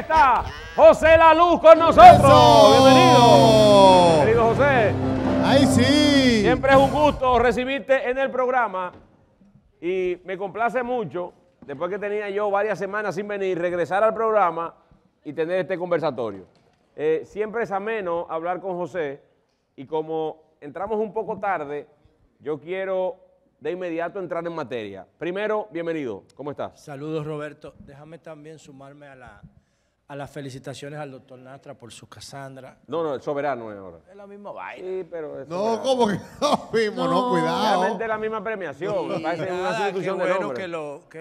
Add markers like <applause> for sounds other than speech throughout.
está José La Luz con nosotros. Bienvenido. Bienvenido. José. Ahí sí. Siempre es un gusto recibirte en el programa y me complace mucho, después que tenía yo varias semanas sin venir, regresar al programa y tener este conversatorio. Eh, siempre es ameno hablar con José y como entramos un poco tarde, yo quiero de inmediato entrar en materia. Primero, bienvenido, ¿cómo estás? Saludos Roberto, déjame también sumarme a la, a las felicitaciones al doctor Natra por su Casandra. No, no, el soberano es ahora. Es la misma vaina. Sí, pero. No, como que lo <laughs> mismo, no, cuidado. Realmente es la misma premiación. bueno que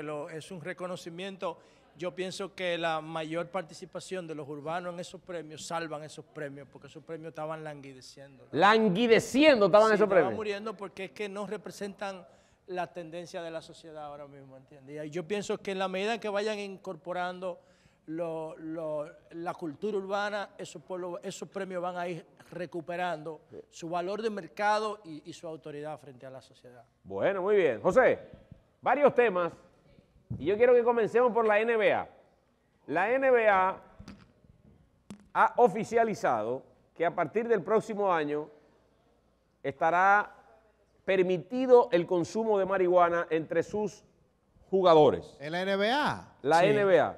lo, es un reconocimiento. Yo pienso que la mayor participación de los urbanos en esos premios salvan esos premios, porque esos premios estaban languideciendo. Languideciendo estaban esos premios. Estaban muriendo porque es que no representan la tendencia de la sociedad ahora mismo, ¿entiendes? Y yo pienso que en la medida que vayan incorporando la cultura urbana, esos, premios van a ir recuperando su valor de mercado y, su autoridad frente a la sociedad. Bueno, muy bien. José, varios temas y yo quiero que comencemos por la NBA. La NBA ha oficializado que a partir del próximo año estará permitido el consumo de marihuana entre sus jugadores. ¿En la NBA? La NBA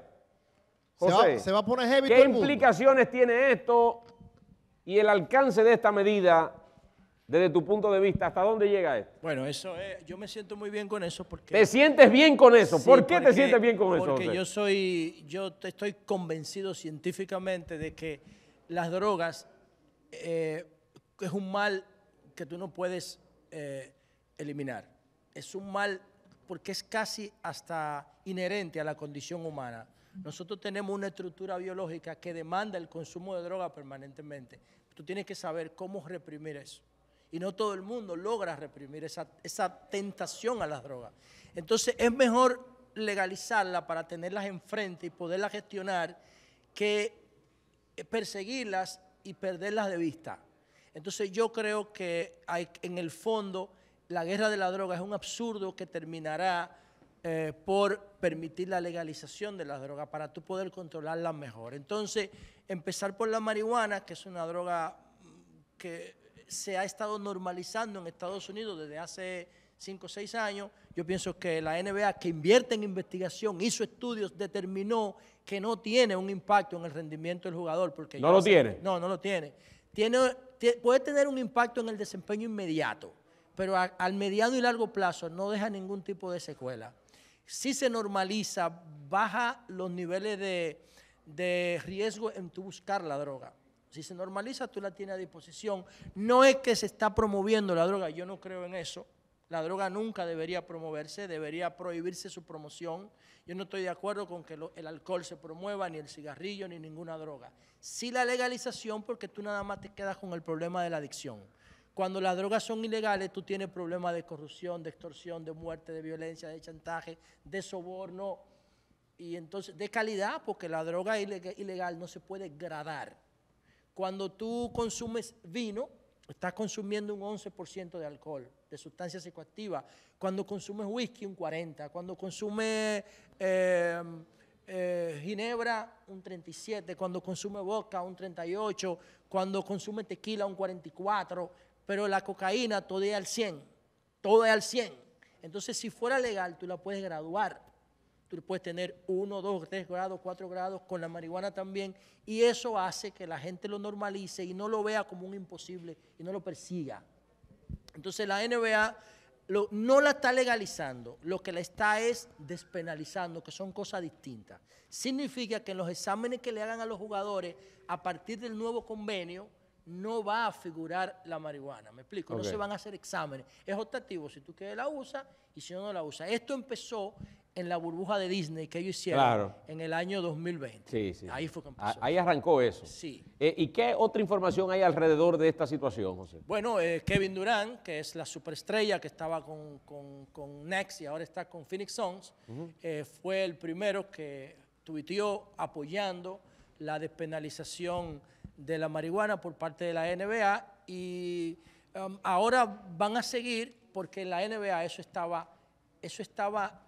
se, va, a poner heavy ¿Qué implicaciones tiene esto y el alcance de esta medida desde tu punto de vista, ¿hasta dónde llega esto? Bueno, eso yo me siento muy bien con eso porque... ¿Te sientes bien con eso? ¿Por qué te sientes bien con eso? Porque yo soy, yo estoy convencido científicamente de que las drogas eh, es un mal que tú no puedes eh, eliminar. Es un mal porque es casi hasta inherente a la condición humana. Nosotros tenemos una estructura biológica que demanda el consumo de droga permanentemente. Tú tienes que saber cómo reprimir eso. Y no todo el mundo logra reprimir esa, tentación a las drogas. Entonces es mejor legalizarla para tenerlas enfrente y poderlas gestionar que eh, perseguirlas y perderlas de vista. Entonces yo creo que en el fondo la guerra de la droga es un absurdo que terminará eh, por permitir la legalización de las drogas para tú poder controlarlas mejor. Entonces, empezar por la marihuana, que es una droga mm, que se ha estado normalizando en Estados Unidos desde hace 5 o 6 años, yo pienso que la NBA que invierte en investigación, hizo estudios, determinó que no tiene un impacto en el rendimiento del jugador. Porque no lo tiene. No, no lo tiene. tiene. Puede tener un impacto en el desempeño inmediato, pero al mediano y largo plazo no deja ningún tipo de secuela si se normaliza, baja los niveles de, riesgo en tu buscar la droga. Si se normaliza, tú la tienes a disposición. No es que se está promoviendo la droga, yo no creo en eso. La droga nunca debería promoverse, debería prohibirse su promoción. Yo no estoy de acuerdo con que el alcohol se promueva, ni el cigarrillo, ni ninguna droga. Sí la legalización porque tú nada más te quedas con el problema de la adicción. Cuando las drogas son ilegales, tú tienes problemas de corrupción, de extorsión, de muerte, de violencia, de chantaje, de soborno. Y entonces, de calidad, porque la droga ilegal no se puede gradar. Cuando tú consumes vino, estás consumiendo un 11% de alcohol, de sustancias psicoactiva. Cuando consumes whisky, un 40%. Cuando consumes em, eh, ginebra, un 37%. Cuando consumes vodka, un 38%. Cuando consumes tequila, un 44% pero la cocaína todo es al 100, todo es al 100. Entonces, si fuera legal, tú la puedes graduar. Tú puedes tener 1, 2, 3 grados, 4 grados, con la marihuana también. Y eso hace que la gente lo normalice y no lo vea como un imposible y no lo persiga. Entonces, la NBA no la está legalizando, lo que la está es despenalizando, que son cosas distintas. Significa que en los exámenes que le hagan a los jugadores a partir del nuevo convenio, no va a figurar la marihuana. ¿Me explico? No se van a hacer exámenes. Es optativo si tú quieres la usa y si no, no la usa. Esto empezó en la burbuja de Disney que ellos hicieron en el año 2020. Sí, Ahí fue que ah, empezó. Ahí arrancó eso. Sí. Eh, ¿Y qué otra información hay alrededor de esta situación, José? Bueno, eh, Kevin Durán, que es la superestrella que estaba con, con, Next y ahora está con Phoenix Suns, eh, fue el primero que tuiteó apoyando la despenalización de la marihuana por parte de la NBA y um, ahora van a seguir porque en la NBA eso estaba, eso estaba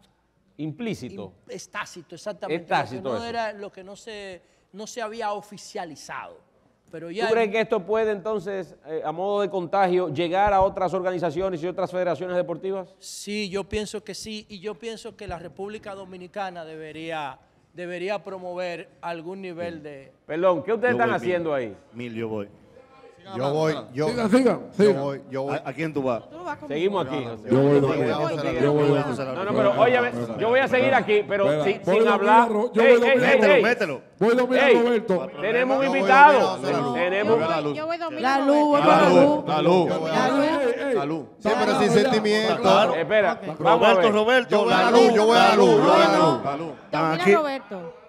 implícito, estácito, exactamente, no era lo que no se, no se había oficializado. Pero ya ¿Tú que esto puede entonces, eh, a modo de contagio, llegar a otras organizaciones y otras federaciones deportivas? Sí, yo pienso que sí, y yo pienso que la República Dominicana debería debería promover algún nivel de... Perdón, ¿qué ustedes están haciendo ahí? Mil, yo voy. Yo voy, yo, sigan, yo voy, yo voy. ¿A, quién tú vas? Seguimos aquí. Yo voy, yo voy. Yo voy. No, no, pero oye, yo voy a seguir aquí, pero sin, hablar. Yo voy Mételo, mételo. Voy a dominar Roberto. Tenemos un invitado. Tenemos Yo voy dominar La luz, la luz. La luz. La luz. Sí, pero sin sentimiento. Espera. Roberto, Roberto. la luz, yo voy a la luz, yo voy a la luz. Domina Roberto.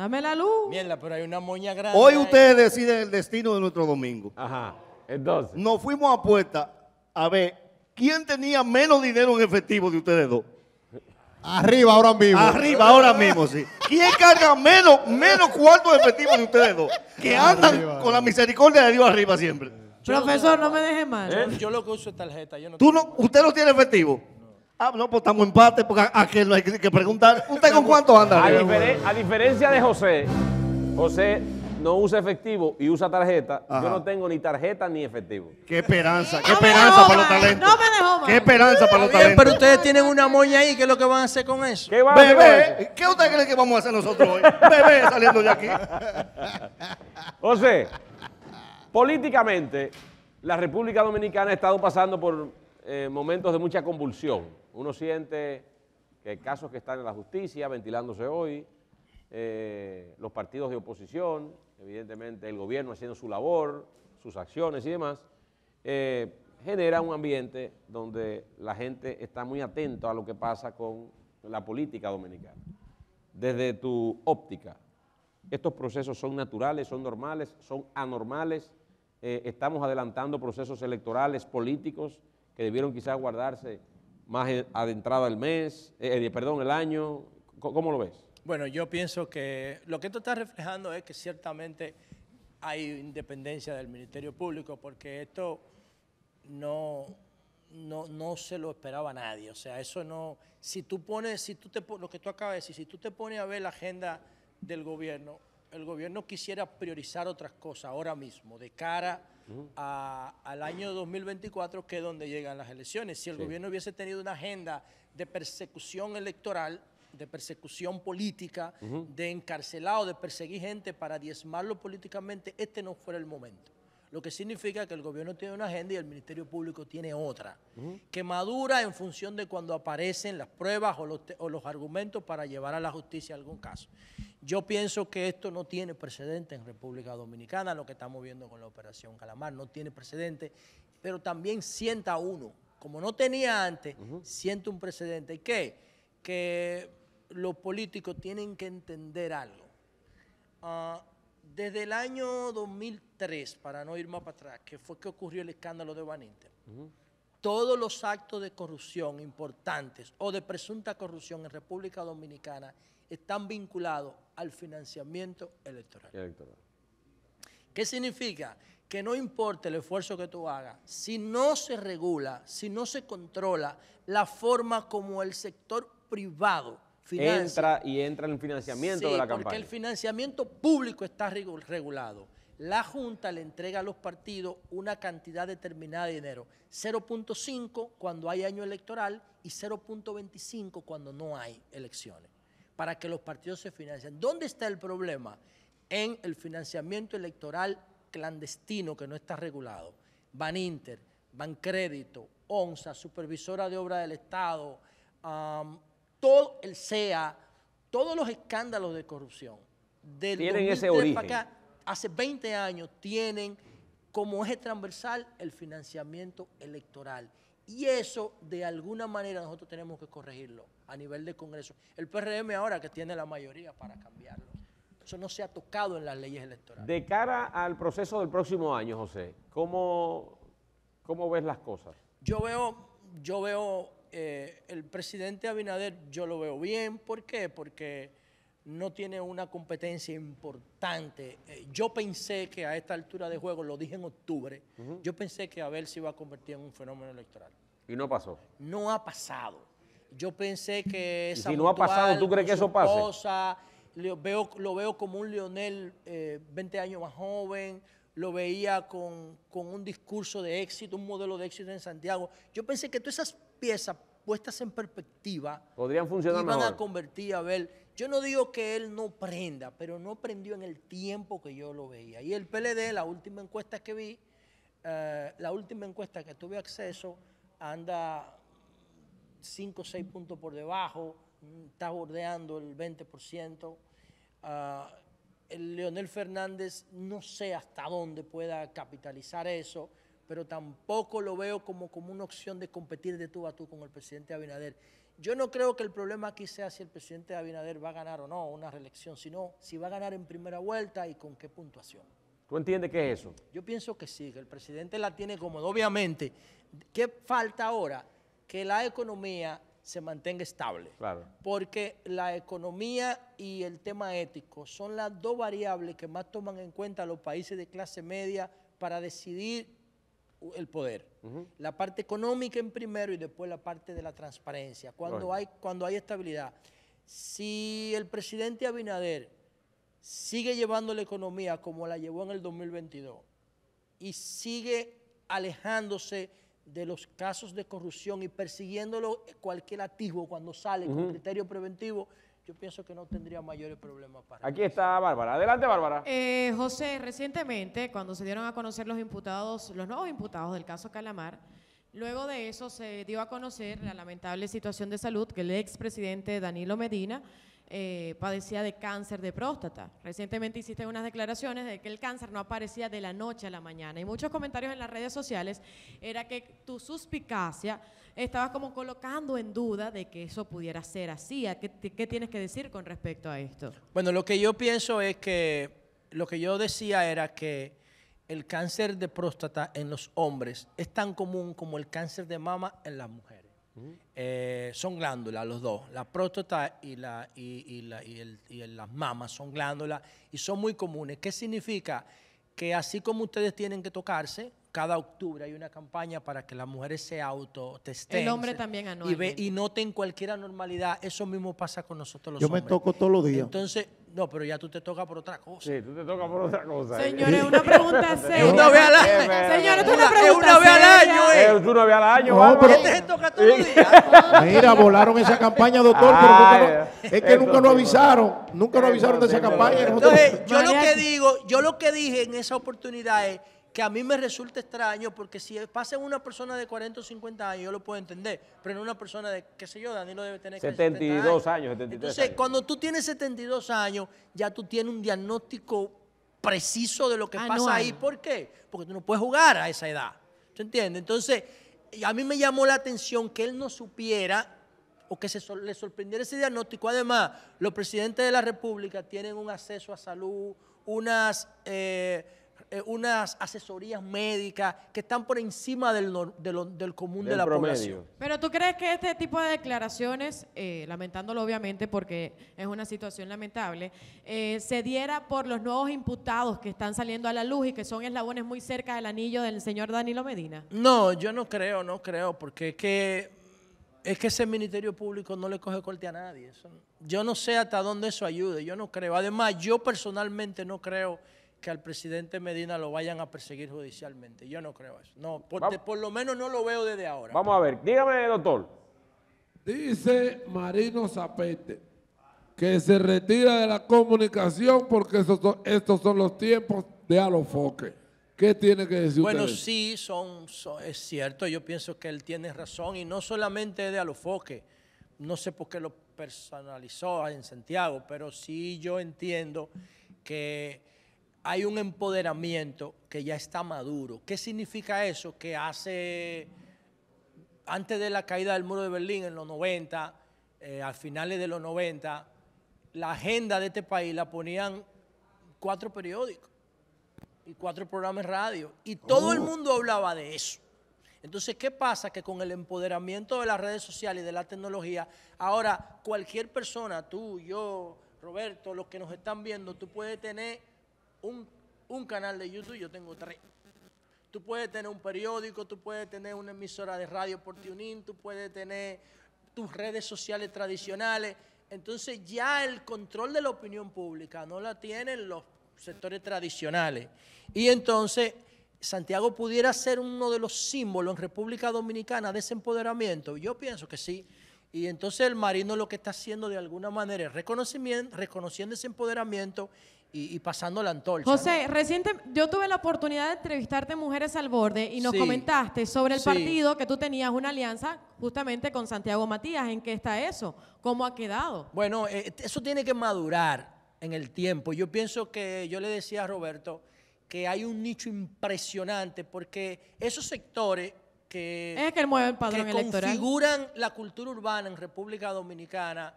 Dame la luz. Mierda, pero hay una moña grande. Hoy ustedes deciden el destino de nuestro domingo. Ajá. Entonces. Nos fuimos a puerta a ver quién tenía menos dinero en efectivo de ustedes dos. Arriba ahora mismo. Arriba ahora mismo, sí. ¿Quién carga menos, menos de efectivo de ustedes dos? Que andan con la misericordia de Dios arriba siempre. Profesor, no, me deje mal. Yo lo que uso es tarjeta. ¿Tú no, ¿Usted no tiene efectivo? Ah, no, pues estamos en empate, porque a, que hay que preguntar. ¿Usted con cuánto anda? A, a, diferencia de José, José no usa efectivo y usa tarjeta. Yo no tengo ni tarjeta ni efectivo. Qué esperanza, qué esperanza para los talentos. No me dejó Qué esperanza para los talentos. Pero ustedes tienen una moña ahí, ¿qué es lo que van a hacer con eso? ¿Qué Bebé, a hacer ¿qué ustedes creen que vamos a hacer nosotros hoy? Bebé saliendo de aquí. <laughs> José, políticamente, la República Dominicana ha estado pasando por eh, momentos de mucha convulsión uno siente que casos que están en la justicia ventilándose hoy, eh, los partidos de oposición, evidentemente el gobierno haciendo su labor, sus acciones y demás, eh, genera un ambiente donde la gente está muy atenta a lo que pasa con la política dominicana. Desde tu óptica, estos procesos son naturales, son normales, son anormales, eh, estamos adelantando procesos electorales, políticos, que debieron quizás guardarse más adentrada el mes, eh, eh, perdón, el año? ¿Cómo lo ves? Bueno, yo pienso que lo que esto está reflejando es que ciertamente hay independencia del Ministerio Público porque esto no, no, no se lo esperaba nadie. O sea, eso no. Si tú pones, si tú te lo que tú acabas de decir, si tú te pones a ver la agenda del gobierno, el gobierno quisiera priorizar otras cosas ahora mismo de cara al año 2024, que es donde llegan las elecciones. Si el gobierno hubiese tenido una agenda de persecución electoral, de persecución política, de encarcelado, de perseguir gente para diezmarlo políticamente, este no fuera el momento lo que significa que el gobierno tiene una agenda y el Ministerio Público tiene otra, que madura en función de cuando aparecen las pruebas o los, argumentos para llevar a la justicia algún caso. Yo pienso que esto no tiene precedente en República Dominicana, lo que estamos viendo con la Operación Calamar, no tiene precedente, pero también sienta uno, como no tenía antes, siente un precedente. ¿Y ¿Qué? Que los políticos tienen que entender algo. Ah, desde el año 2003, para no ir más para atrás, que fue que ocurrió el escándalo de Van todos los actos de corrupción importantes o de presunta corrupción en República Dominicana están vinculados al financiamiento electoral. electoral. ¿Qué significa? Que no importa el esfuerzo que tú hagas, si no se regula, si no se controla la forma como el sector privado entra y entra en el financiamiento de la campaña. Porque el financiamiento público está regulado. La Junta le entrega a los partidos una cantidad determinada de dinero, 0.5 cuando hay año electoral y 0.25 cuando no hay elecciones, para que los partidos se financien. ¿Dónde está el problema? En el financiamiento electoral clandestino que no está regulado. Van Inter, Van Crédito, ONSA, Supervisora de Obra del Estado, todo el SEA, todos los escándalos de corrupción del tienen ese acá, hace 20 años, tienen como eje transversal el financiamiento electoral. Y eso, de alguna manera, nosotros tenemos que corregirlo a nivel de Congreso. El PRM ahora que tiene la mayoría para cambiarlo. Eso no se ha tocado en las leyes electorales. De cara al proceso del próximo año, José, ¿cómo, cómo ves las cosas? Yo veo, yo veo eh, el presidente Abinader yo lo veo bien. ¿Por qué? Porque no tiene una competencia importante. Eh, yo pensé que a esta altura de juego, lo dije en octubre, yo pensé que ver se iba a convertir en un fenómeno electoral. ¿Y no pasó? No ha pasado. Yo pensé que esa... ¿Y si no ha pasado, ¿tú crees que eso pase? lo, veo, lo veo como un Lionel 20 eh, años más joven, lo veía con, un discurso de éxito, un modelo de éxito en Santiago. Yo pensé que todas esas piezas puestas en perspectiva podrían funcionar iban a convertir a Abel. Yo no digo que él no prenda, pero no prendió en el tiempo que yo lo veía. Y el PLD, la última encuesta que vi, eh, la última encuesta que tuve acceso, anda 5 o 6 puntos por debajo, mm, está bordeando el 20%. Leonel Fernández no sé hasta dónde pueda capitalizar eso, pero tampoco lo veo como, como una opción de competir de tú a tú con el presidente Abinader. Yo no creo que el problema aquí sea si el presidente Abinader va a ganar o no una reelección, sino si va a ganar en primera vuelta y con qué puntuación. ¿Tú entiendes qué es eso? Yo pienso que sí, que el presidente la tiene como... Obviamente, ¿qué falta ahora? Que la economía se mantenga estable. Porque la economía y el tema ético son las dos variables que más toman en cuenta los países de clase media para decidir el poder. La parte económica en primero y después la parte de la transparencia. Cuando, hay, cuando hay estabilidad. Si el presidente Abinader sigue llevando la economía como la llevó en el 2022 y sigue alejándose de los casos de corrupción y persiguiéndolo eh, cualquier activo cuando sale con criterio preventivo, yo pienso que no tendría mayores problemas para Aquí está Bárbara. Adelante, Bárbara. Eh, José, recientemente, cuando se dieron a conocer los imputados, los nuevos imputados del caso Calamar, luego de eso se dio a conocer la lamentable situación de salud que el expresidente Danilo Medina eh, padecía de cáncer de próstata. Recientemente hiciste unas declaraciones de que el cáncer no aparecía de la noche a la mañana y muchos comentarios en las redes sociales era que tu suspicacia estaba como colocando en duda de que eso pudiera ser así. qué tienes que decir con respecto a esto? Bueno, lo que yo pienso es que lo que yo decía era que el cáncer de próstata en los hombres es tan común como el cáncer de mama en las mujeres. Eh, son glándulas los dos. La próstata y, la, y, y, la, y, el, y las mamas son glándulas y son muy comunes. ¿Qué significa? Que así como ustedes tienen que tocarse, cada octubre hay una campaña para que las mujeres se autotesten. El hombre también Y, y noten cualquier anormalidad. Eso mismo pasa con nosotros los hombres. Yo me toco todos los días. Entonces, no, pero ya tú te tocas por otra cosa. Sí, tú te tocas por otra cosa. Señores, una pregunta <laughs> seria. una vez al año. Señores, tú una pregunta una vez al año, eh. al año, no, pero... te toca todos los días? <laughs> Mira, volaron esa campaña, doctor, es que nunca nos avisaron. Nunca nos avisaron de esa campaña. yo lo que digo, yo lo que dije en esa oportunidad es que a mí me resulta extraño, porque si pasa en una persona de 40 o 50 años, yo lo puedo entender, pero en una persona de, qué sé yo, Danilo debe tener 72 años. años Entonces, cuando tú tienes 72 años, ya tú tienes un diagnóstico preciso de lo que pasa ahí. ¿Por qué? Porque tú no puedes jugar a esa edad. ¿Tú entiendes? Entonces, a mí me llamó la atención que él no supiera o que se, le sorprendiera ese diagnóstico. Además, los presidentes de la República tienen un acceso a salud, unas... Eh, eh, unas asesorías médicas que están por encima del, del común de la población. Pero tú crees que este tipo de declaraciones, eh, lamentándolo obviamente porque es una situación lamentable, eh, se diera por los nuevos imputados que están saliendo a la luz y que son eslabones muy cerca del anillo del señor Danilo Medina? No, yo no creo, no creo, porque es que es que ese Ministerio Público no le coge corte a nadie. yo no sé hasta dónde eso ayude, yo no creo. Además, yo personalmente no creo que al presidente Medina lo vayan a perseguir judicialmente. Yo no creo eso. No, por, por lo menos no lo veo desde ahora. Vamos a ver, dígame, doctor. Dice Marino Zapete que se retira de la comunicación porque estos son, los tiempos de alofoque. ¿Qué tiene que decir usted Bueno, sí, son, es cierto, yo pienso que él tiene razón y no solamente de alofoque. No sé por qué lo personalizó en Santiago, pero sí yo entiendo que hay un empoderamiento que ya está maduro. ¿Qué significa eso? Que hace, antes de la caída del muro de Berlín en los 90, eh, a finales de los 90, la agenda de este país la ponían cuatro periódicos y cuatro programas de radio. Y todo el oh. mundo hablaba de eso. Entonces, ¿qué pasa? Que con el empoderamiento de las redes sociales y de la tecnología, ahora cualquier persona, tú, yo, Roberto, los que nos están viendo, tú puedes tener un, canal de YouTube, yo tengo tres. Tú puedes tener un periódico, tú puedes tener una emisora de radio por TuneIn, tú puedes tener tus redes sociales tradicionales. Entonces ya el control de la opinión pública no la tienen los sectores tradicionales. Y entonces Santiago pudiera ser uno de los símbolos en República Dominicana de ese empoderamiento. Yo pienso que sí. Y entonces el marino lo que está haciendo de alguna manera es reconocimiento, reconociendo ese empoderamiento y, pasando la antorcha. José, reciente, yo tuve la oportunidad de entrevistarte Mujeres al Borde y nos comentaste sobre el partido que tú tenías una alianza justamente con Santiago Matías. ¿En qué está eso? ¿Cómo ha quedado? Bueno, eh, eso tiene que madurar en el tiempo. Yo pienso que, yo le decía a Roberto, que hay un nicho impresionante porque esos sectores que, es que, padrón que configuran la cultura urbana en República Dominicana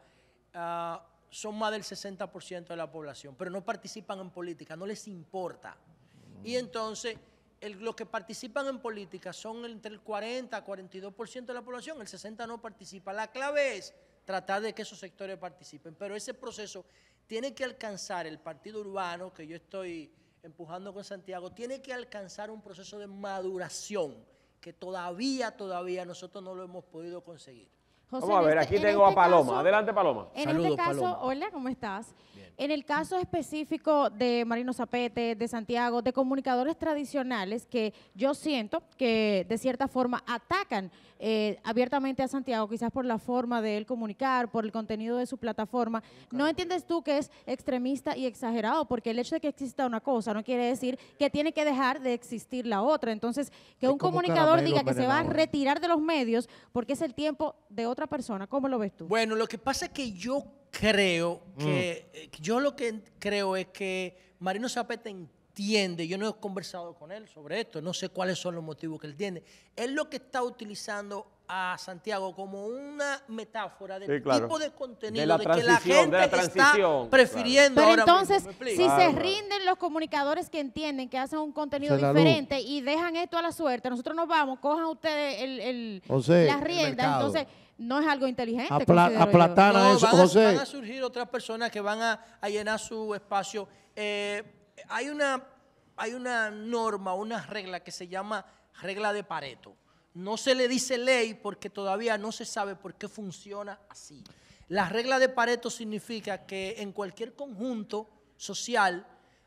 ah, son más del 60% de la población, pero no participan en política, no les importa. Y entonces, los que participan en política son entre el 40 a 42% de la población, el 60% no participa. La clave es tratar de que esos sectores participen, pero ese proceso tiene que alcanzar el partido urbano que yo estoy empujando con Santiago, tiene que alcanzar un proceso de maduración que todavía, todavía nosotros no lo hemos podido conseguir. Vamos a ver, este- aquí tengo este a Paloma. Adelante, Paloma. En este caso, hola, ¿cómo estás? Bien. En el caso específico de Marino Zapete, de Santiago, de comunicadores tradicionales que yo siento que de cierta forma atacan eh, abiertamente a Santiago, quizás por la forma de él comunicar, por el contenido de su plataforma, ¿no entiendes tú que es extremista y exagerado? Porque el hecho de que exista una cosa no quiere decir que tiene que dejar de existir la otra. Entonces, que un comunicador diga que se va a retirar de los medios porque es el tiempo de otra persona, ¿cómo lo ves tú? Bueno, lo que pasa es que yo creo mm. eh, que. Yo lo que creo es que Marino Zapeta entiende. Yo no he conversado con él sobre esto. No sé cuáles son los motivos que él tiene. Él lo que está utilizando a Santiago como una metáfora del tipo de contenido de que la gente está prefiriendo. Pero entonces, si se rinden los comunicadores que entienden que hacen un contenido diferente y dejan esto a la suerte, nosotros nos vamos, cojan ustedes el, el, las riendas. entonces, no es algo inteligente. aplatar a eso, José. Van a surgir otras personas que van a, llenar su espacio. Eh, hay, una, hay una norma, una regla que se llama regla de Pareto. No se le dice ley porque todavía no se sabe por qué funciona así. La regla de Pareto significa que en cualquier conjunto social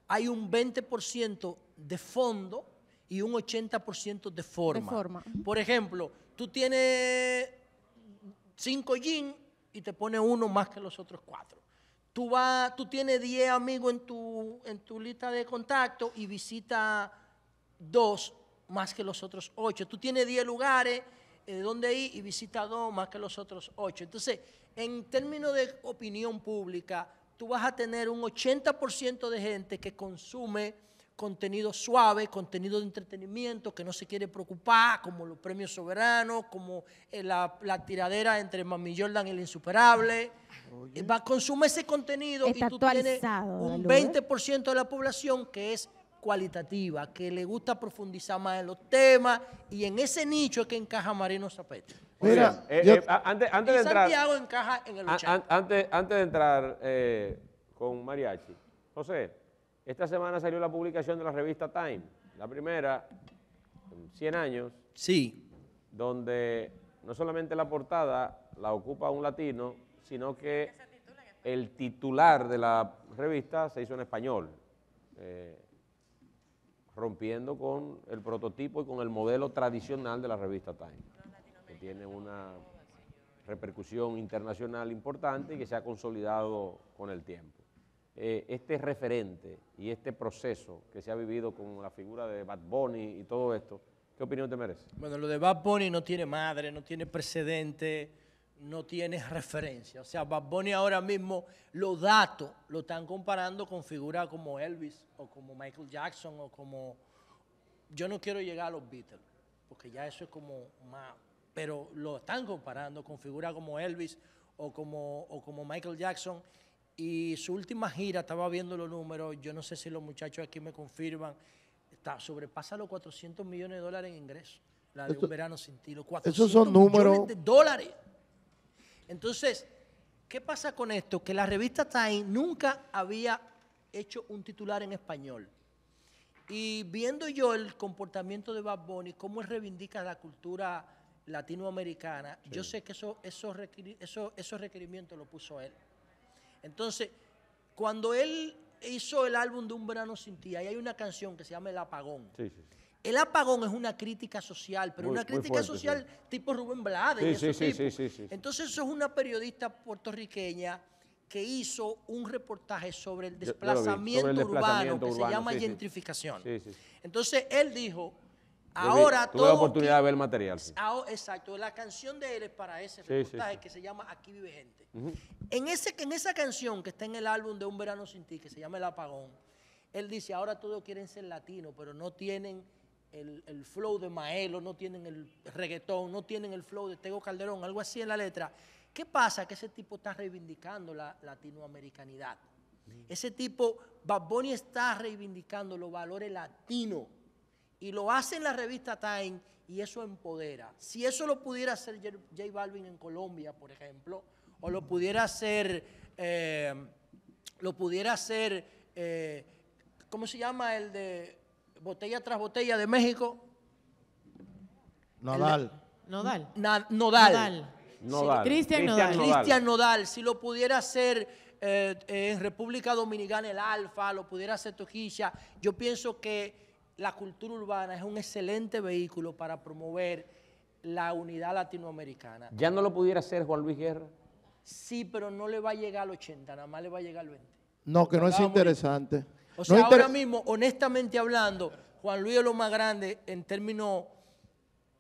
hay un 20% de fondo y un 80% de forma. Por ejemplo, tú tienes cinco yin y te pone uno más que los otros cuatro. Tú, vas, tú tienes 10 amigos en tu, en tu lista de contacto y visita dos más que los otros ocho. Tú tienes 10 lugares eh, donde ir y visita dos más que los otros ocho. Entonces, en términos de opinión pública, tú vas a tener un 80% de gente que consume contenido suave, contenido de entretenimiento que no se quiere preocupar, como los premios soberanos, como eh, la, tiradera entre Mami Jordan y el insuperable. consume ese contenido y tú tienes un 20% de la población que es cualitativa, que le gusta profundizar más en los temas y en ese nicho es que encaja Marino Zapete. Mira, eh, eh, antes, de entrar, Santiago encaja en el antes, de entrar con Mariachi, José, esta semana salió la publicación de la revista Time, la primera en 100 años. Sí. Donde no solamente la portada la ocupa un latino, sino que el titular de la revista se hizo en español, eh, rompiendo con el prototipo y con el modelo tradicional de la revista Time, que tiene una repercusión internacional importante y que se ha consolidado con el tiempo. Eh, este referente y este proceso que se ha vivido con la figura de Bad Bunny y todo esto, ¿qué opinión te merece? Bueno, lo de Bad Bunny no tiene madre, no tiene precedente, no tiene referencia. O sea, Bad Bunny ahora mismo, los datos lo están comparando con figuras como Elvis o como Michael Jackson o como... Yo no quiero llegar a los Beatles, porque ya eso es como más... Pero lo están comparando con figuras como Elvis o como, o como Michael Jackson y su última gira, estaba viendo los números, yo no sé si los muchachos aquí me confirman, está, sobrepasa los 400 millones de dólares en ingresos, la de un verano sin tiro. 400 esos son números. de dólares. Entonces, ¿qué pasa con esto? Que la revista Time nunca había hecho un titular en español. Y viendo yo el comportamiento de Bad Bunny, cómo él reivindica la cultura latinoamericana, yo sé que eso, esos, eso, esos requerimientos lo puso él. Entonces, cuando él hizo el álbum de Un verano sin ti, ahí hay una canción que se llama El apagón. El apagón es una crítica social, pero una crítica social tipo Rubén Blades. Entonces, eso es una periodista puertorriqueña que hizo un reportaje sobre el desplazamiento, urbano, que se llama gentrificación. Entonces, él dijo, Ahora tuve, oportunidad de ver el material. Ah, oh, exacto, la canción de él es para ese que se llama Aquí vive gente. en, ese, en esa canción que está en el álbum de Un verano sin ti, que se llama El apagón, él dice, ahora todos quieren ser latinos, pero no tienen el, flow de Maelo, no tienen el reggaetón, no tienen el flow de Tego Calderón, algo así en la letra. ¿Qué pasa? Que ese tipo está reivindicando la latinoamericanidad. Ese tipo, Bad Bunny está reivindicando los valores latinos y lo hace en la revista Time y eso empodera. Si eso lo pudiera hacer J, Balvin en Colombia, por ejemplo, o lo pudiera hacer, eh, lo pudiera hacer, eh, ¿cómo se llama el de botella tras botella de México? Nadal. Nodal. Nodal. Cristian Nodal. Cristian Nodal. Si lo pudiera hacer eh, en República Dominicana el Alfa, lo pudiera hacer Toquilla, yo pienso que la cultura urbana es un excelente vehículo para promover la unidad latinoamericana. ¿Ya no lo pudiera hacer Juan Luis Guerra? Sí, pero no le va a llegar al 80, nada más le va a llegar al 20. No, que no es interesante. O sea, ahora mismo, honestamente hablando, Juan Luis es lo más grande en términos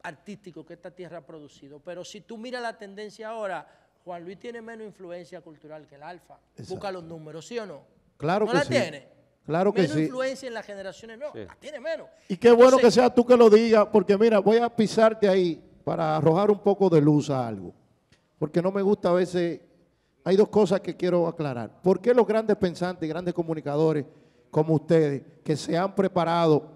artísticos que esta tierra ha producido. Pero si tú miras la tendencia ahora, Juan Luis tiene menos influencia cultural que el Alfa. Busca los números, ¿sí o no? Claro ¿No la tiene? Claro que sí. sí. influencia en las generaciones, no, tiene menos. Y qué bueno que sea tú que lo digas, porque mira, voy a pisarte ahí para arrojar un poco de luz a algo. Porque no me gusta a veces, hay dos cosas que quiero aclarar. ¿Por qué los grandes pensantes y grandes comunicadores como ustedes, que se han preparado,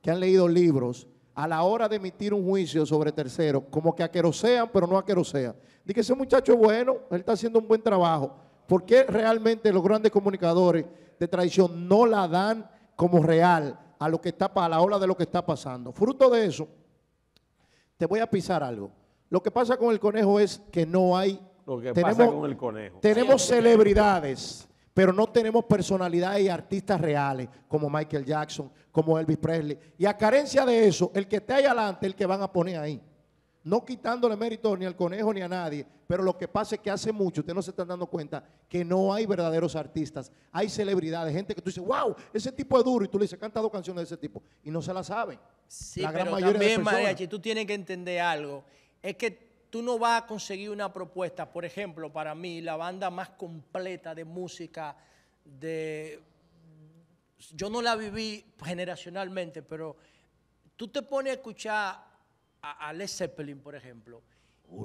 que han leído libros, a la hora de emitir un juicio sobre terceros, como que aquerosean, pero no aquerosean? Dice que ese muchacho es bueno, él está haciendo un buen trabajo. ¿Por qué realmente los grandes comunicadores tradición no la dan como real a lo que está para la ola de lo que está pasando. Fruto de eso, te voy a pisar algo. Lo que pasa con el conejo es que no hay. Lo que pasa con el conejo. Tenemos celebridades, pero no tenemos personalidades y artistas reales como Michael Jackson, como Elvis Presley. Y a carencia de eso, el que esté ahí adelante, el que van a poner ahí no quitándole mérito ni al conejo ni a nadie, pero lo que pasa es que hace mucho, ustedes no se están dando cuenta, que no hay verdaderos artistas, hay celebridades, gente que tú dices, wow, ese tipo es duro, y tú le dices, canta dos canciones de ese tipo, y no se la saben. Sí, la gran mayoría también, de Mariachi, tú tienes que entender algo, es que tú no vas a conseguir una propuesta, por ejemplo, para mí, la banda más completa de música de... Yo no la viví generacionalmente, pero tú te pones a escuchar a, Led Zeppelin, por ejemplo.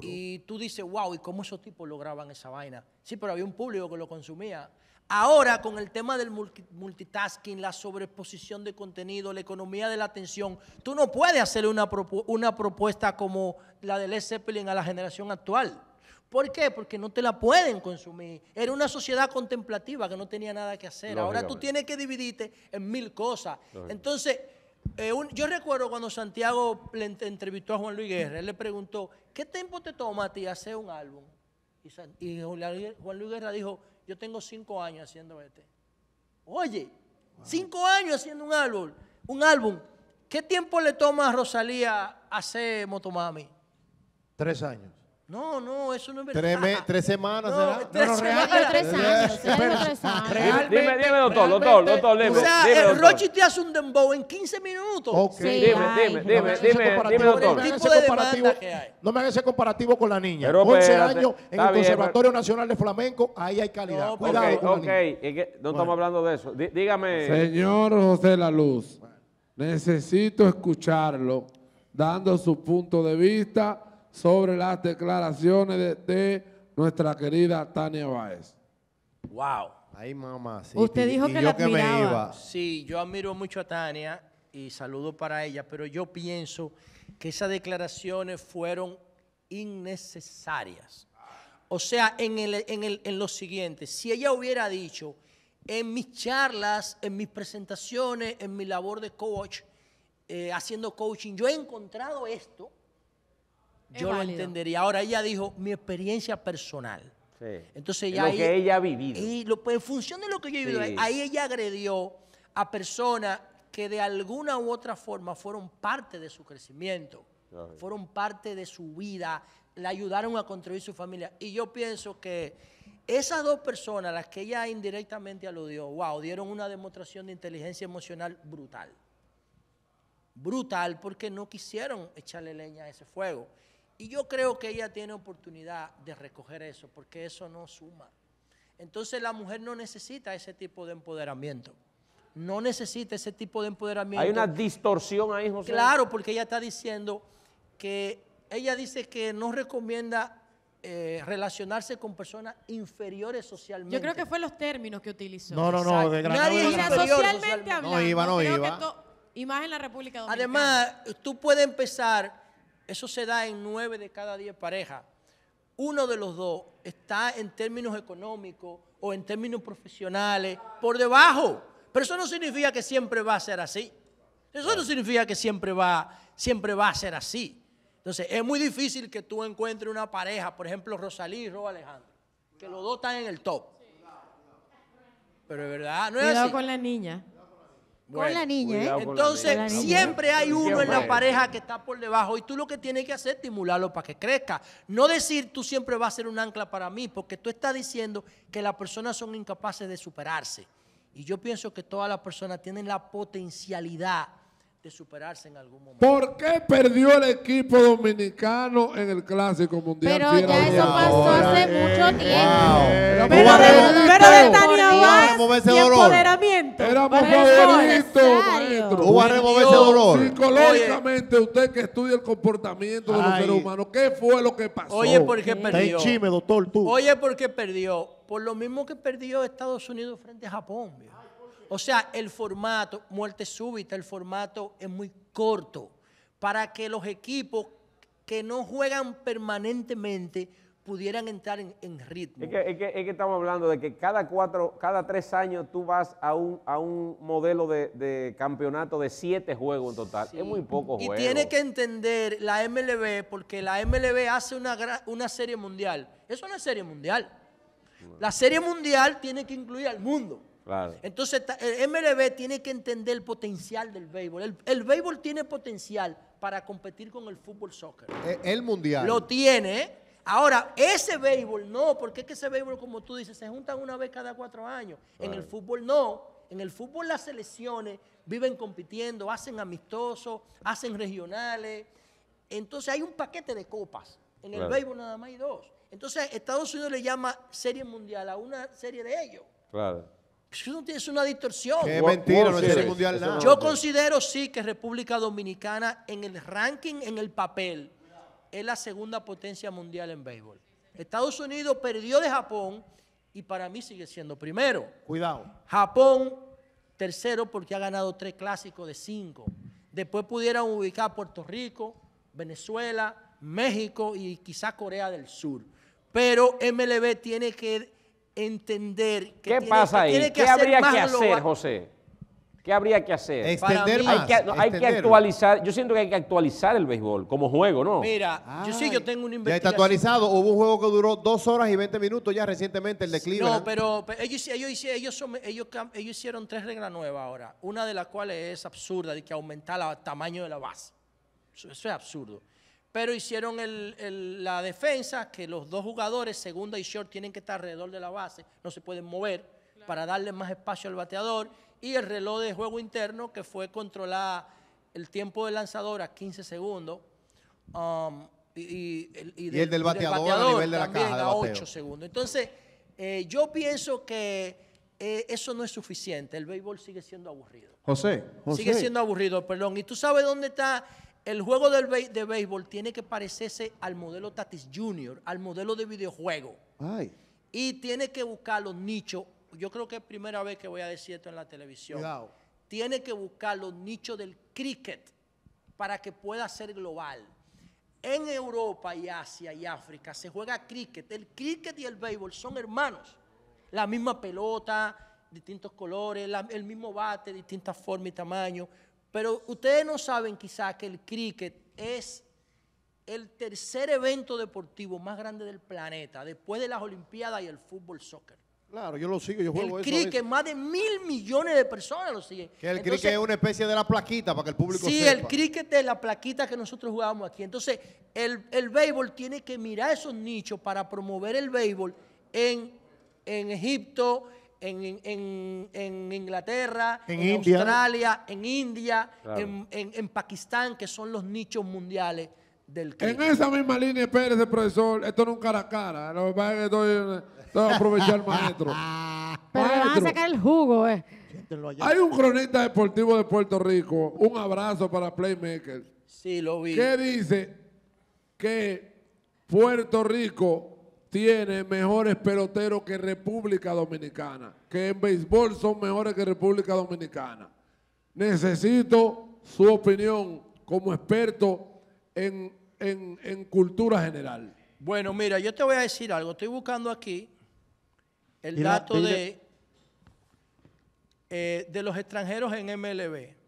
Y tú dices, wow, ¿y cómo esos tipos lograban esa vaina? Sí, pero había un público que lo consumía. Ahora, con el tema del multitasking, la sobreexposición de contenido, la economía de la atención, tú no puedes hacerle una, una propuesta como la de Led Zeppelin a la generación actual. ¿Por qué? Porque no te la pueden consumir. Era una sociedad contemplativa que no tenía nada que hacer. Ahora tú tienes que dividirte en mil cosas. Entonces, eh, yo recuerdo cuando Santiago le entrevistó a Juan Luis Guerra, él le preguntó, ¿qué tiempo te toma a ti hacer un álbum? Y, Juan Luis Guerra dijo, yo tengo cinco años haciendo este. Oye, cinco años haciendo un álbum, un álbum. ¿Qué tiempo le toma a Rosalía hacer Motomami? Tres años. No, no, eso no es verdad. Tres, semanas, Tres no, años, tres años, dime, dime, doctor, doctor, doctor, dime. O sea, el Rochi te hace un dembow en 15 minutos. Ok, dime, dime, dime, dime, doctor. No me, hagas comparativo, no me hagas ese comparativo con la niña. 11 años en el Conservatorio Nacional de Flamenco, ahí hay calidad. No, Cuidado Ok, no estamos hablando de eso. dígame. Señor José La Luz, necesito escucharlo dando su punto de vista sobre las declaraciones de, nuestra querida Tania Báez. Wow. ahí mamá. Usted dijo que la Sí, yo admiro mucho a Tania y saludo para ella, pero yo pienso que esas declaraciones fueron innecesarias. O sea, en, el, en, el, en lo siguiente, si ella hubiera dicho, en mis charlas, en mis presentaciones, en mi labor de coach, eh, haciendo coaching, yo he encontrado esto, yo lo entendería. Ahora ella dijo mi experiencia personal. Entonces ya lo que ella ha vivido. Y lo, pues, en función de lo que yo he vivido, ahí ella agredió a personas que de alguna u otra forma fueron parte de su crecimiento, fueron parte de su vida, la ayudaron a construir su familia. Y yo pienso que esas dos personas, las que ella indirectamente aludió, wow, dieron una demostración de inteligencia emocional brutal. Brutal porque no quisieron echarle leña a ese fuego. Y yo creo que ella tiene oportunidad de recoger eso, porque eso no suma. Entonces la mujer no necesita ese tipo de empoderamiento. No necesita ese tipo de empoderamiento. Hay una distorsión ahí, José. Claro, porque ella está diciendo que ella dice que no recomienda eh, relacionarse con personas inferiores socialmente. Yo creo que fue los términos que utilizó. No, no, no. De Nadie socialmente, No iba, no iba. Y más en la República Dominicana. Además, tú puedes empezar eso se da en nueve de cada diez parejas. Uno de los dos está en términos económicos o en términos profesionales por debajo. Pero eso no significa que siempre va a ser así. Eso no significa que siempre va, siempre va a ser así. Entonces, es muy difícil que tú encuentres una pareja, por ejemplo, Rosalí y Rob Alejandro, que los dos están en el top. Pero es verdad, no es con la niña con la niña, ¿eh? Entonces, siempre hay uno en la pareja que está por debajo y tú lo que tienes que hacer es estimularlo para que crezca. No decir tú siempre vas a ser un ancla para mí, porque tú estás diciendo que las personas son incapaces de superarse. Y yo pienso que todas las personas tienen la potencialidad de superarse en algún momento. ¿Por qué perdió el equipo dominicano en el Clásico Mundial? Pero ya eso pasó hace mucho eh, tiempo. Wow. Pero, pero, ¿y empoderamiento. Éramos favoritos, maestro. Hubo a remover ese dolor. Psicológicamente, usted que estudia el comportamiento de los seres humanos, ¿qué fue lo que pasó? Oye, ¿por qué perdió? Está en doctor, Oye, ¿por qué perdió? Por lo mismo que perdió Estados Unidos frente a Japón. Viejo. O sea, el formato, muerte súbita, el formato es muy corto para que los equipos que no juegan permanentemente pudieran entrar en, ritmo. Es que, estamos hablando de que cada cuatro, cada tres años tú vas a un, a un modelo de, campeonato de siete juegos en total. Es muy poco juego. Y tiene que entender la MLB, porque la MLB hace una, una serie mundial. Eso no es serie mundial. La serie mundial tiene que incluir al mundo. Entonces, el MLB tiene que entender el potencial del béisbol. El, béisbol tiene potencial para competir con el fútbol soccer. E, el, mundial. Lo tiene. Ahora, ese béisbol no, porque es que ese béisbol, como tú dices, se juntan una vez cada cuatro años. En el fútbol no. En el fútbol las selecciones viven compitiendo, hacen amistosos, hacen regionales. Entonces hay un paquete de copas. En el béisbol nada más hay dos. Entonces Estados Unidos le llama serie mundial a una serie de ellos. Claro. Es una distorsión. Qué mentira, no el mundial nada. Yo considero sí que República Dominicana en el ranking, en el papel, es la segunda potencia mundial en béisbol. Estados Unidos perdió de Japón y para mí sigue siendo primero. Cuidado. Japón tercero porque ha ganado tres clásicos de cinco. Después pudieran ubicar Puerto Rico, Venezuela, México y quizá Corea del Sur. Pero MLB tiene que entender ¿Qué pasa ahí? ¿Qué habría que hacer, José? ¿Qué habría que hacer? hay, que, actualizar. Yo siento que hay que actualizar el béisbol como juego, ¿no? Mira, yo sí, yo tengo un investigación. Ya está actualizado. Hubo un juego que duró dos horas y 20 minutos ya recientemente, el de No, ¿eh? pero, ellos, ellos, son, ellos, ellos, hicieron tres reglas nuevas ahora. Una de las cuales es absurda, de que aumentar el tamaño de la base. eso es absurdo. Pero hicieron la defensa que los dos jugadores, segunda y short, tienen que estar alrededor de la base, no se pueden mover para darle más espacio al bateador. Y el reloj de juego interno que fue controlada el tiempo del lanzador a 15 segundos. Um, y, el del bateador, a nivel de la caja a 8 segundos. Entonces, eh, yo pienso que eh, eso no es suficiente. El béisbol sigue siendo aburrido. José, José. Sigue siendo aburrido, perdón. ¿Y tú sabes dónde está el juego del de béisbol tiene que parecerse al modelo Tatis Jr., al modelo de videojuego. Y tiene que buscar los nichos. Yo creo que es primera vez que voy a decir esto en la televisión. Tiene que buscar los nichos del cricket para que pueda ser global. En Europa y Asia y África se juega cricket. El cricket y el béisbol son hermanos. La misma pelota, distintos colores, el mismo bate, distintas formas y tamaños pero ustedes no saben quizás que el cricket es el tercer evento deportivo más grande del planeta, después de las Olimpiadas y el fútbol soccer. Claro, yo lo sigo, yo juego el eso. El cricket, más de mil millones de personas lo siguen. Que el cricket es una especie de la plaquita para que el público sí, sepa. Sí, el cricket es la plaquita que nosotros jugamos aquí. Entonces, el, béisbol tiene que mirar esos nichos para promover el béisbol en, en Egipto, en, Inglaterra, en, Australia, en India, en, Pakistán, que son los nichos mundiales del crimen. En esa misma línea, espérese, profesor, esto no es un cara a cara, lo que pasa es que estoy, aprovechando maestro. <laughs> Pero maestro. van a sacar el jugo, eh. Hay un cronista deportivo de Puerto Rico, un abrazo para Playmaker. Sí, lo vi. Que dice que Puerto Rico tiene mejores peloteros que República Dominicana, que en béisbol son mejores que República Dominicana. Necesito su opinión como experto en, en, cultura general. Bueno, mira, yo te voy a decir algo. Estoy buscando aquí el dato de, eh, de los extranjeros en MLB.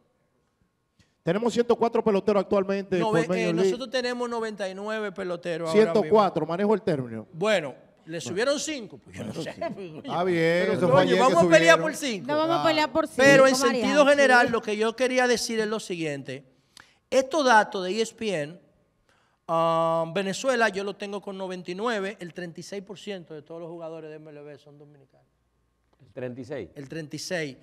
Tenemos 104 peloteros actualmente. Eh, nosotros tenemos 99 peloteros. 104, manejo el término. Bueno, le subieron 5. Pues ah, <laughs> bien, eso fue Vamos a pelear por 5. No vamos a pelear por 5. Pero en sentido general, lo que yo quería decir es lo siguiente. Estos datos de ESPN, ah, Venezuela, yo lo tengo con 99, el 36% de todos los jugadores de MLB son dominicanos. ¿El 36? El 36.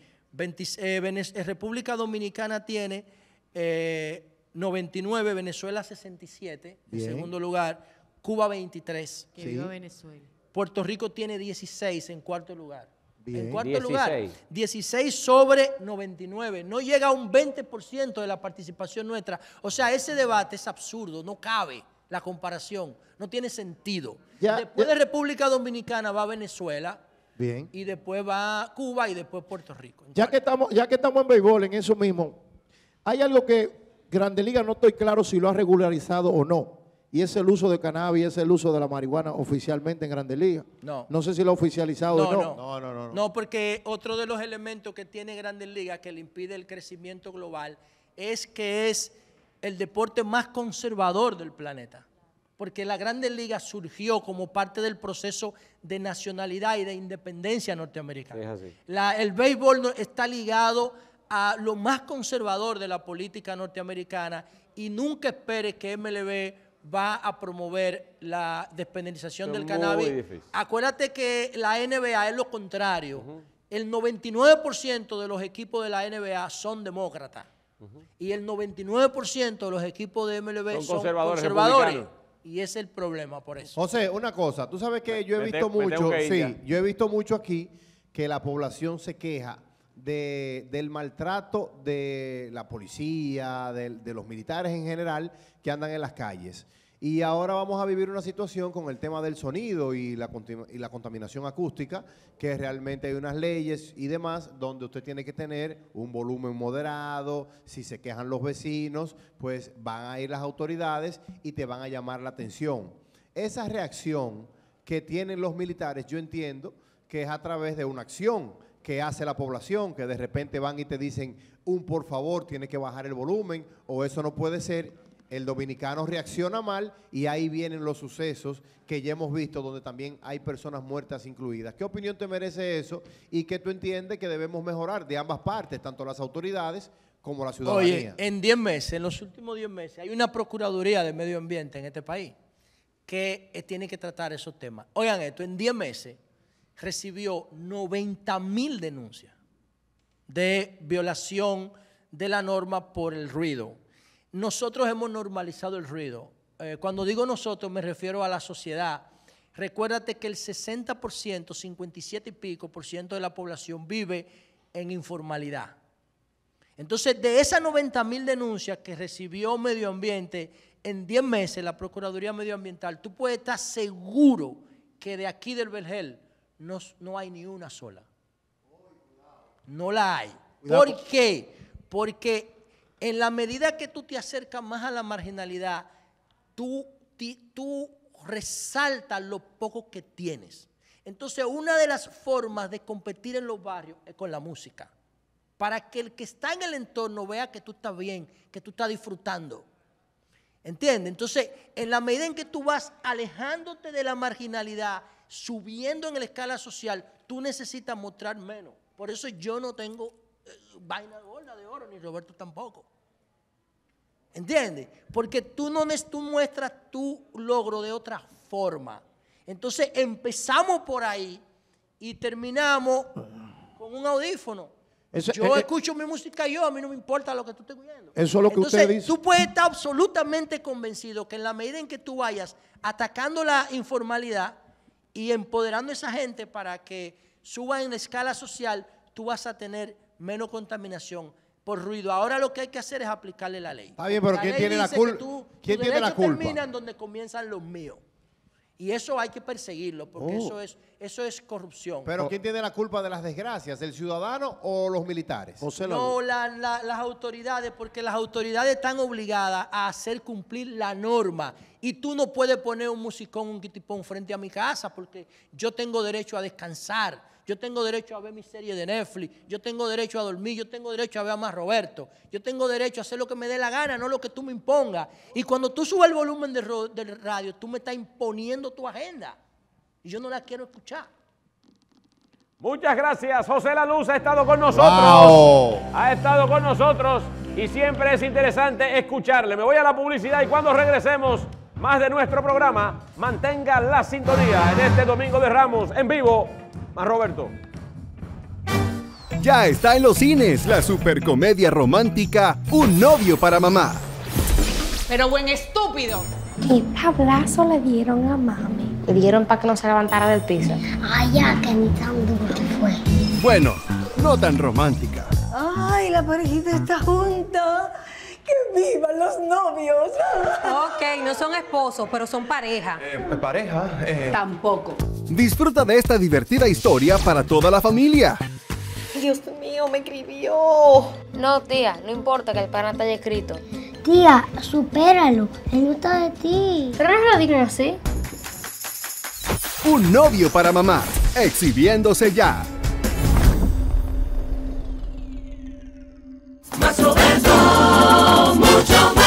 Eh, eh, República Dominicana tiene 99, eh, Venezuela 67, en segundo lugar, Cuba 23. Que viva Venezuela. Puerto Rico tiene 16 en cuarto lugar. En cuarto 16. lugar, 16 sobre 99. No llega a un 20% de la participación nuestra. O sea, ese debate es absurdo, no cabe la comparación, no tiene sentido. después de República Dominicana va Venezuela. Bien. Y después va Cuba y después Puerto Rico. Ya que, estamos, ya que estamos en béisbol, en eso mismo, hay algo que Grande Liga no estoy claro si lo ha regularizado o no. Y es el uso de cannabis, es el uso de la marihuana oficialmente en Grande Liga. No. No sé si lo ha oficializado o no. No. no. no, no, porque otro de los elementos que tiene Grande Liga que le impide el crecimiento global es que es el deporte más conservador del planeta. Porque la Grande Liga surgió como parte del proceso de nacionalidad y de independencia norteamericana. la, el béisbol está ligado a lo más conservador de la política norteamericana y nunca espere que MLB va a promover la despenalización del cannabis. Acuérdate que la NBA es lo contrario. El 99% de los equipos de la NBA son demócratas. Y el 99% de los equipos de MLB son, conservadores. y es el problema por eso. José, una cosa, tú sabes que yo he visto mucho, sí, yo he visto mucho aquí que la población se queja del maltrato de la policía, de, los militares en general que andan en las calles. Y ahora vamos a vivir una situación con el tema del sonido y la, y la contaminación acústica, que realmente hay unas leyes y demás donde usted tiene que tener un volumen moderado, si se quejan los vecinos, pues van a ir las autoridades y te van a llamar la atención. Esa reacción que tienen los militares, yo entiendo que es a través de una acción que hace la población, que de repente van y te dicen, un por favor, tiene que bajar el volumen, o eso no puede ser. El dominicano reacciona mal y ahí vienen los sucesos que ya hemos visto, donde también hay personas muertas incluidas. ¿Qué opinión te merece eso y qué tú entiendes que debemos mejorar de ambas partes, tanto las autoridades como la ciudadanía? Oye, en 10 meses, en los últimos 10 meses, hay una Procuraduría de Medio Ambiente en este país que eh, tiene que tratar esos temas. Oigan esto, en 10 meses recibió 90 mil denuncias de violación de la norma por el ruido. Nosotros hemos normalizado el ruido. Eh, cuando digo nosotros me refiero a la sociedad. Recuérdate que el 60%, 57 y pico por ciento de la población vive en informalidad. Entonces, de esas 90 mil denuncias que recibió Medio Ambiente en 10 meses, la Procuraduría Medioambiental, tú puedes estar seguro que de aquí del Vergel no, hay ni una sola. No la hay. ¿Por qué? Porque en la medida que tú te acercas más a la marginalidad, tú, tú resaltas lo poco que tienes. Entonces, una de las formas de competir en los barrios es con la música. Para que el que está en el entorno vea que tú estás bien, que tú estás disfrutando. ¿Entiendes? Entonces, en la medida en que tú vas alejándote de la marginalidad, subiendo en la escala social, tú necesitas mostrar menos. Por eso yo no tengo eh, vaina gorda de oro, ni Roberto tampoco. ¿Entiendes? Porque tú no tú muestras tu logro de otra forma. Entonces empezamos por ahí y terminamos con un audífono. yo eh, escucho mi música yo, a mí no me importa lo que tú estés viendo. Eso es lo que Entonces, usted dice. Tú puedes estar absolutamente convencido que en la medida en que tú vayas atacando la informalidad, y empoderando a esa gente para que suba en la escala social, tú vas a tener menos contaminación por ruido. Ahora lo que hay que hacer es aplicarle la ley. Está bien, pero ¿quién tiene la, culpa? ¿Quién tiene la culpa? ¿Quién donde comienzan los míos. Y eso hay que perseguirlo, porque oh. eso, es, eso es corrupción. Pero oh. ¿quién tiene la culpa de las desgracias? ¿El ciudadano o los militares? no, las autoridades, porque las autoridades están obligadas a hacer cumplir la norma. Y tú no puedes poner un musicón, un guitipón frente a mi casa, porque yo tengo derecho a descansar yo tengo derecho a ver mi serie de Netflix. Yo tengo derecho a dormir. Yo tengo derecho a ver a más Roberto. Yo tengo derecho a hacer lo que me dé la gana, no lo que tú me impongas. Y cuando tú subes el volumen de radio, tú me estás imponiendo tu agenda. Y yo no la quiero escuchar. Muchas gracias. José La Luz ha estado con nosotros. Ha estado con nosotros. Y siempre es interesante escucharle. Me voy a la publicidad y cuando regresemos más de nuestro programa, mantenga la sintonía en este Domingo de Ramos en vivo ¡A Roberto. Ya está en los cines la supercomedia romántica Un novio para mamá. Pero buen estúpido. ¿Qué abrazo le dieron a mami? Le dieron para que no se levantara del piso. Ay, ya, que ni tan duro fue. Bueno, no tan romántica. Ay, la parejita está junto ¡Que vivan los novios! Ok, no son esposos, pero son pareja. Eh, pareja. Eh. Tampoco. Disfruta de esta divertida historia para toda la familia. Dios mío, me escribió. No, tía, no importa que el pana te haya escrito. Tía, supéralo. Él gusta de ti. Pero no lo digno así. Un novio para mamá, exhibiéndose ya. Más jump.